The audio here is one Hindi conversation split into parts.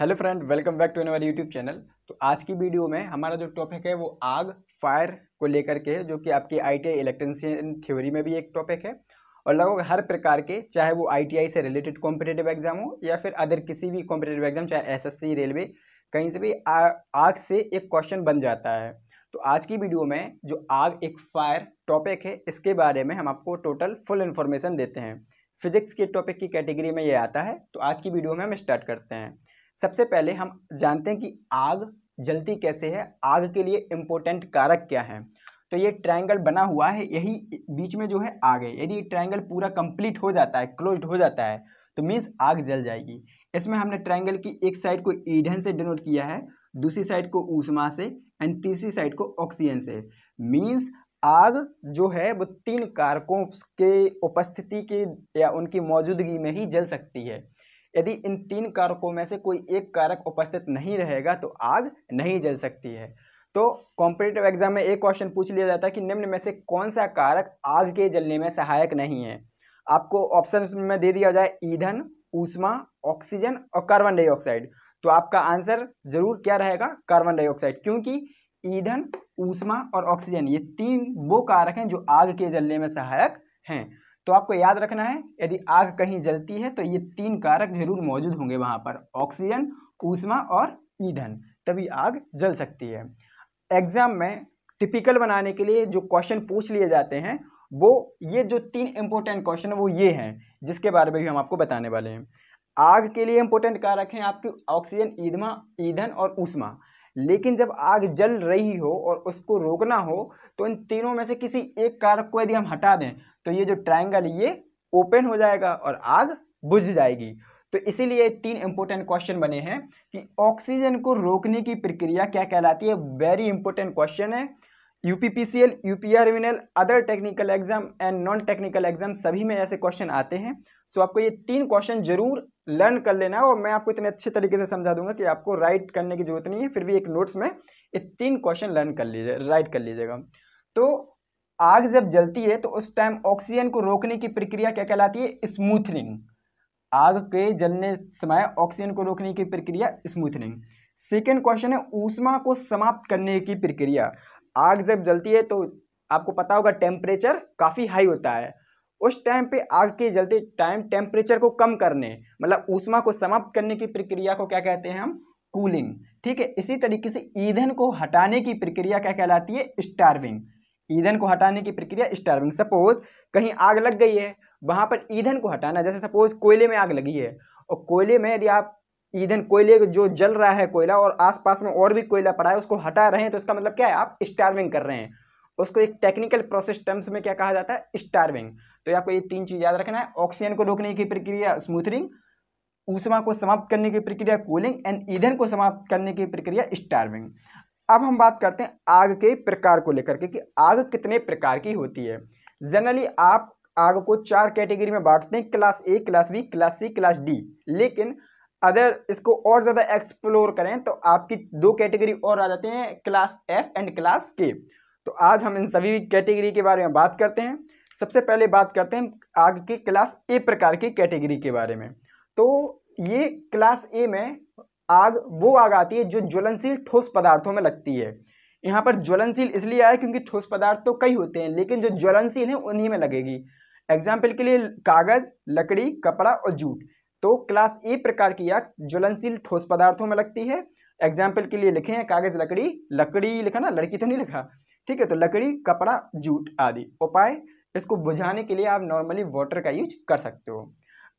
hello friend welcome back to in YouTube channel तो आज की वीडियो में हमारा जो टॉपिक है वो आग फायर को लेकर के जो कि आपके आई टी इलेक्ट्रिशियन थ्योरी में भी एक टॉपिक है और लगभग हर प्रकार के चाहे वो आई से रिलेटेड कॉम्पिटेटिव एग्जाम हो या फिर अदर किसी भी कॉम्पिटेटिव एग्जाम चाहे एस रेलवे कहीं से भी आ, आग से एक क्वेश्चन बन जाता है तो आज की वीडियो में जो आग एक फायर टॉपिक है इसके बारे में हम आपको टोटल फुल इन्फॉर्मेशन देते हैं फिजिक्स के टॉपिक की कैटेगरी में ये आता है तो आज की वीडियो में हम स्टार्ट करते हैं सबसे पहले हम जानते हैं कि आग जलती कैसे है आग के लिए इम्पोर्टेंट कारक क्या है तो ये ट्रायंगल बना हुआ है यही बीच में जो है आग है यदि ट्रायंगल पूरा कंप्लीट हो जाता है क्लोज हो जाता है तो मीन्स आग जल जाएगी इसमें हमने ट्रायंगल की एक साइड को ईडन से डिनोट किया है दूसरी साइड को ऊष्मा से एंड तीसरी साइड को ऑक्सीजन से मीन्स आग जो है वो तीन कारकों के उपस्थिति के या उनकी मौजूदगी में ही जल सकती है यदि इन तीन कारकों में से कोई एक कारक उपस्थित नहीं रहेगा तो आग नहीं जल सकती है तो कॉम्पिटेटिव एग्जाम में एक क्वेश्चन पूछ लिया जाता है कि निम्न में से कौन सा कारक आग के जलने में सहायक नहीं है आपको ऑप्शन में दे दिया जाए ईंधन ऊष्मा ऑक्सीजन और कार्बन डाइऑक्साइड तो आपका आंसर जरूर क्या रहेगा कार्बन डाइऑक्साइड क्योंकि ईंधन ऊष्मा और ऑक्सीजन ये तीन वो कारक हैं जो आग के जलने में सहायक हैं तो आपको याद रखना है यदि आग कहीं जलती है तो ये तीन कारक जरूर मौजूद होंगे वहाँ पर ऑक्सीजन ऊष्मा और ईंधन तभी आग जल सकती है एग्जाम में टिपिकल बनाने के लिए जो क्वेश्चन पूछ लिए जाते हैं वो ये जो तीन इंपॉर्टेंट क्वेश्चन है वो ये हैं जिसके बारे में भी हम आपको बताने वाले हैं आग के लिए इंपॉर्टेंट कारक हैं आपके ऑक्सीजन ईदमा ईंधन और ऊष्मा लेकिन जब आग जल रही हो और उसको रोकना हो तो इन तीनों में से किसी एक कारक को यदि हम हटा दें तो ये जो ट्राइंगल ये ओपन हो जाएगा और आग बुझ जाएगी तो इसीलिए तीन इंपॉर्टेंट क्वेश्चन बने हैं कि ऑक्सीजन को रोकने की प्रक्रिया क्या कहलाती है वेरी इंपॉर्टेंट क्वेश्चन है UPPCL UPRVUNL other technical exam and non technical exam सभी में ऐसे क्वेश्चन आते हैं सो आपको ये तीन क्वेश्चन जरूर लर्न कर लेना है और मैं आपको इतने अच्छे तरीके से समझा दूंगा कि आपको राइट करने की जरूरत नहीं है फिर भी एक नोट्स में ये तीन क्वेश्चन लर्न कर लीजिए राइट कर लीजिएगा तो आग जब जलती है तो उस टाइम ऑक्सीजन को रोकने की प्रक्रिया क्या कहलाती है स्मूथनिंग आग के जलने समय ऑक्सीजन को रोकने की प्रक्रिया स्मूथनिंग सेकेंड क्वेश्चन है ऊष्मा को समाप्त करने की प्रक्रिया आग जब जलती है तो आपको पता होगा टेम्परेचर काफ़ी हाई होता है उस टाइम पे आग के जलते टाइम टेम्परेचर को कम करने मतलब ऊष्मा को समाप्त करने की प्रक्रिया को क्या कहते हैं हम कूलिंग ठीक है इसी तरीके से ईंधन को हटाने की प्रक्रिया क्या कहलाती है स्टार्विंग ईंधन को हटाने की प्रक्रिया स्टार्विंग सपोज कहीं आग लग गई है वहाँ पर ईंधन को हटाना जैसे सपोज कोयले में आग लगी है और कोयले में यदि आप ईंधन कोयले जो जल रहा है कोयला और आसपास में और भी कोयला पड़ा है उसको हटा रहे हैं तो इसका मतलब क्या है आप स्टार्विंग कर रहे हैं उसको एक टेक्निकल प्रोसेस टर्म्स में क्या कहा जाता है स्टार्विंग तो आपको ये तीन चीज़ याद रखना है ऑक्सीजन को रोकने की प्रक्रिया स्मूथनिंग ऊषमा को समाप्त करने की प्रक्रिया कूलिंग एंड ईंधन को समाप्त करने की प्रक्रिया स्टार्विंग अब हम बात करते हैं आग के प्रकार को लेकर के कि आग कितने प्रकार की होती है जनरली आप आग को चार कैटेगरी में बांटते हैं class A class B class C class D लेकिन अगर इसको और ज़्यादा एक्सप्लोर करें तो आपकी दो कैटेगरी और आ जाते हैं क्लास एफ एंड क्लास के तो आज हम इन सभी कैटेगरी के बारे में बात करते हैं सबसे पहले बात करते हैं आग की क्लास ए प्रकार की कैटेगरी के बारे में तो ये क्लास ए में आग वो आग आती है जो ज्वलनशील ठोस पदार्थों में लगती है यहाँ पर ज्वलनशील इसलिए आया क्योंकि ठोस पदार्थ तो कई होते हैं लेकिन जो ज्वलनशील हैं उन्हीं में लगेगी एग्जाम्पल के लिए कागज़ लकड़ी कपड़ा और जूट तो क्लास ए प्रकार की आग ज्वलनशील ठोस पदार्थों में लगती है एग्जाम्पल के लिए लिखे हैं कागज लकड़ी लकड़ी लिखा ना लड़की तो नहीं लिखा ठीक है तो लकड़ी कपड़ा जूट आदि उपाय इसको बुझाने के लिए आप नॉर्मली वाटर का यूज कर सकते हो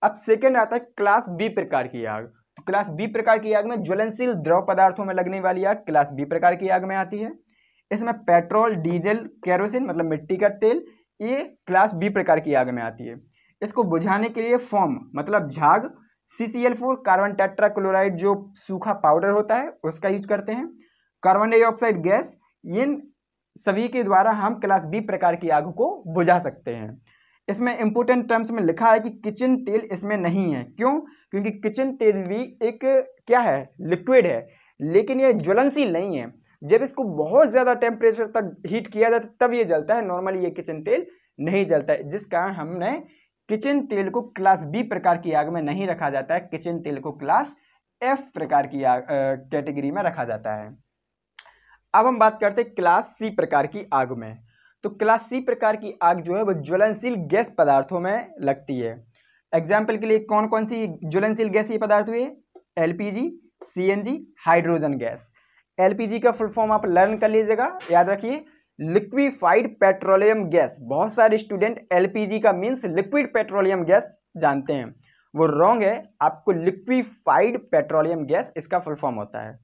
अब सेकेंड आता है क्लास बी प्रकार की आग तो क्लास बी प्रकार की आग में ज्वलनशील द्रव पदार्थों में लगने वाली आग क्लास बी प्रकार की आग में आती है इसमें पेट्रोल डीजल कैरोसिन मतलब मिट्टी का तेल ये क्लास बी प्रकार की आग में आती है इसको बुझाने के लिए फॉर्म मतलब झाग C C L four carbon tetrachloride जो सूखा पाउडर होता है उसका यूज करते हैं कार्बन डाइऑक्साइड गैस इन सभी के द्वारा हम क्लास बी प्रकार की आग को बुझा सकते हैं इसमें इम्पोर्टेंट टर्म्स में लिखा है कि किचन तेल इसमें नहीं है क्यों क्योंकि किचन तेल भी एक क्या है लिक्विड है लेकिन यह ज्वलनशील नहीं है जब इसको बहुत ज़्यादा टेम्परेचर तक हीट किया जाता है तब ये जलता है नॉर्मली ये किचन तेल नहीं जलता है जिस कारण हमने किचन तेल को क्लास बी प्रकार की आग में नहीं रखा जाता है किचन तेल को क्लास एफ प्रकार की आग कैटेगरी में रखा जाता है अब हम बात करते हैं क्लास सी प्रकार की आग में तो क्लास सी प्रकार की आग जो है वो ज्वलनशील गैस पदार्थों में लगती है एग्जाम्पल के लिए कौन कौन सी ज्वलनशील गैस ये पदार्थ हुए L P hydrogen gas L का फुल फॉर्म आप लर्न कर लीजिएगा याद रखिए लिक्विफाइड पेट्रोलियम गैस बहुत सारे स्टूडेंट एलपीजी का मीन्स लिक्विड पेट्रोलियम गैस जानते हैं वो रॉन्ग है आपको लिक्विफाइड पेट्रोलियम गैस इसका फुल फॉर्म होता है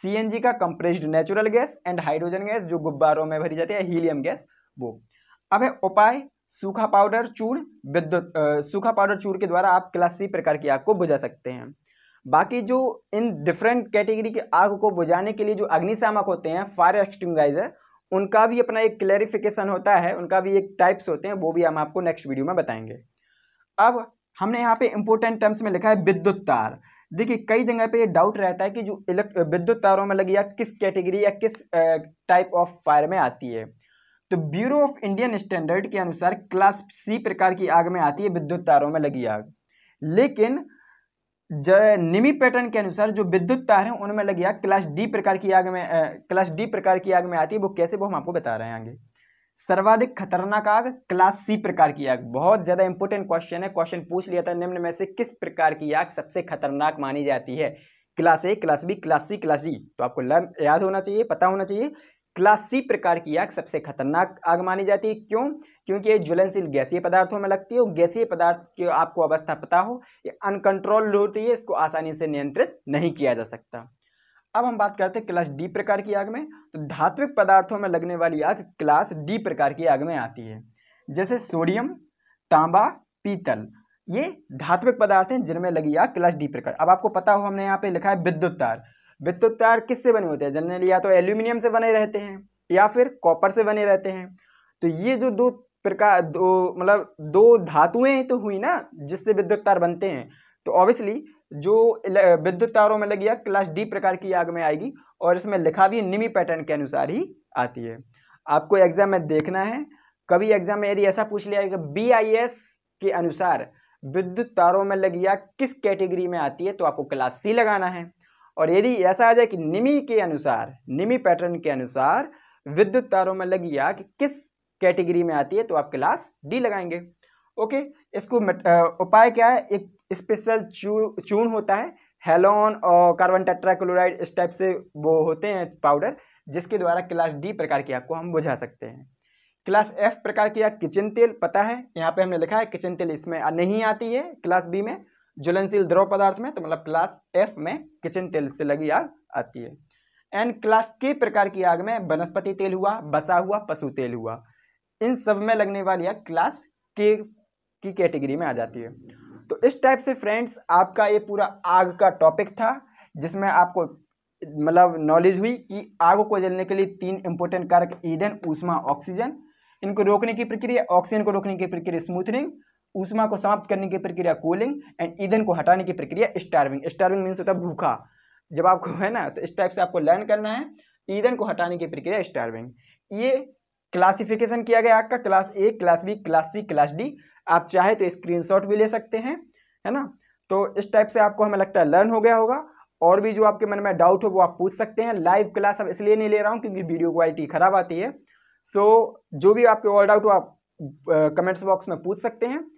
सीएनजी का compressed natural gas and hydrogen gas जो गुब्बारों में भरी जाती है हीलियम गैस वो अब है उपाय सूखा पाउडर चूर विद्युत सूखा पाउडर चूर के द्वारा आप क्लासी प्रकार की आग को बुझा सकते हैं बाकी जो इन डिफरेंट कैटेगरी की आग को बुझाने के लिए जो अग्निशामक होते हैं फायर एक्सटिंग उनका भी अपना एक क्लैरिफिकेशन होता है उनका भी एक टाइप्स होते हैं वो भी हम आपको नेक्स्ट वीडियो में बताएंगे अब हमने यहाँ पे इंपॉर्टेंट टर्म्स में लिखा है विद्युत तार देखिए कई जगह पे ये डाउट रहता है कि जो विद्युत तारों में लगी आग किस कैटेगरी या किस टाइप ऑफ फायर में आती है तो ब्यूरो ऑफ इंडियन स्टैंडर्ड के अनुसार क्लास सी प्रकार की आग में आती है विद्युत तारों में लगी आग लेकिन निमी पैटर्न के अनुसार जो विद्युत तार हैं उनमें लगी आग क्लास डी प्रकार की आग में क्लास डी प्रकार की आग में आती है वो कैसे वो हम आपको बता रहे हैं आगे सर्वाधिक खतरनाक आग क्लास सी प्रकार की आग बहुत ज़्यादा इंपॉर्टेंट क्वेश्चन है क्वेश्चन पूछ लिया था निम्न में से किस प्रकार की आग सबसे खतरनाक मानी जाती है class A class B class C class D तो आपको लर्न याद होना चाहिए पता होना चाहिए क्लास सी प्रकार की आग सबसे खतरनाक आग मानी जाती है क्यों क्योंकि ये ज्वलनशील गैसीय पदार्थों में लगती है और गैसीय पदार्थ की आपको अवस्था पता हो ये अनकंट्रोल्ड होती है इसको आसानी से नियंत्रित नहीं किया जा सकता अब हम बात करते हैं क्लास डी प्रकार की आग में तो धात्विक पदार्थों में लगने वाली आग क्लास डी प्रकार की आग में आती है जैसे सोडियम तांबा पीतल ये धात्विक पदार्थ हैं जिनमें लगी आग क्लास डी प्रकार अब आपको पता हो हमने यहाँ पे लिखा है विद्युत तार विद्युत तार किससे बने होते हैं जनरली या तो एल्यूमिनियम से बने रहते हैं या फिर कॉपर से बने रहते हैं तो ये जो दो प्रकार दो मतलब दो धातुएं तो हुई ना जिससे विद्युत तार बनते हैं तो ऑब्वियसली जो विद्युत तारों में लगी आग क्लास डी प्रकार की आग में आएगी और इसमें लिखा भी निमी पैटर्न के अनुसार ही आती है आपको एग्जाम में देखना है कभी एग्जाम में यदि ऐसा पूछ लिया कि बी के अनुसार विद्युत तारों में लगी आग किस कैटेगरी में आती है तो आपको क्लास सी लगाना है और यदि ऐसा आ जाए कि निमी के अनुसार निमी पैटर्न के अनुसार विद्युत तारों में लगी आग कि किस कैटेगरी में आती है तो आप क्लास डी लगाएंगे ओके इसको उपाय क्या है एक स्पेशल चू, चून होता है हेलोन और कार्बन टेट्राक्लोराइड इस टाइप से वो होते हैं पाउडर जिसके द्वारा क्लास डी प्रकार की आग को हम बुझा सकते हैं क्लास एफ प्रकार की आग किचन तेल पता है यहाँ पे हमने लिखा है किचन तेल इसमें नहीं आती है क्लास बी में ज्वलनशील द्रव पदार्थ में तो मतलब क्लास एफ में किचन तेल से लगी आग आती है एंड क्लास के प्रकार की आग में वनस्पति तेल हुआ बसा हुआ पशु तेल हुआ इन सब में लगने वाली आग क्लास के की कैटेगरी में आ जाती है तो इस टाइप से फ्रेंड्स आपका ये पूरा आग का टॉपिक था जिसमें आपको मतलब नॉलेज हुई कि आग को जलने के लिए तीन इंपॉर्टेंट कारक ईंधन ऊष्मा ऑक्सीजन इनको रोकने की प्रक्रिया ऑक्सीजन को रोकने की प्रक्रिया स्मूथनिंग ऊष्मा को समाप्त करने की प्रक्रिया कूलिंग एंड ईंधन को हटाने की प्रक्रिया स्टार्विंग स्टार्विंग मीन्स होता है भूखा जब आपको है ना तो इस टाइप से आपको लर्न करना है ईंधन को हटाने की प्रक्रिया स्टार्विंग ये क्लासिफिकेशन किया गया आपका class A class B class C class D आप चाहे तो स्क्रीनशॉट भी ले सकते हैं है ना तो इस टाइप से आपको हमें लगता है लर्न हो गया होगा और भी जो आपके मन में डाउट हो वो आप पूछ सकते हैं लाइव क्लास अब इसलिए नहीं ले रहा हूँ क्योंकि वीडियो क्वालिटी ख़राब आती है सो so, जो भी आपके ऑल डाउट हो आप कमेंट्स बॉक्स में पूछ सकते हैं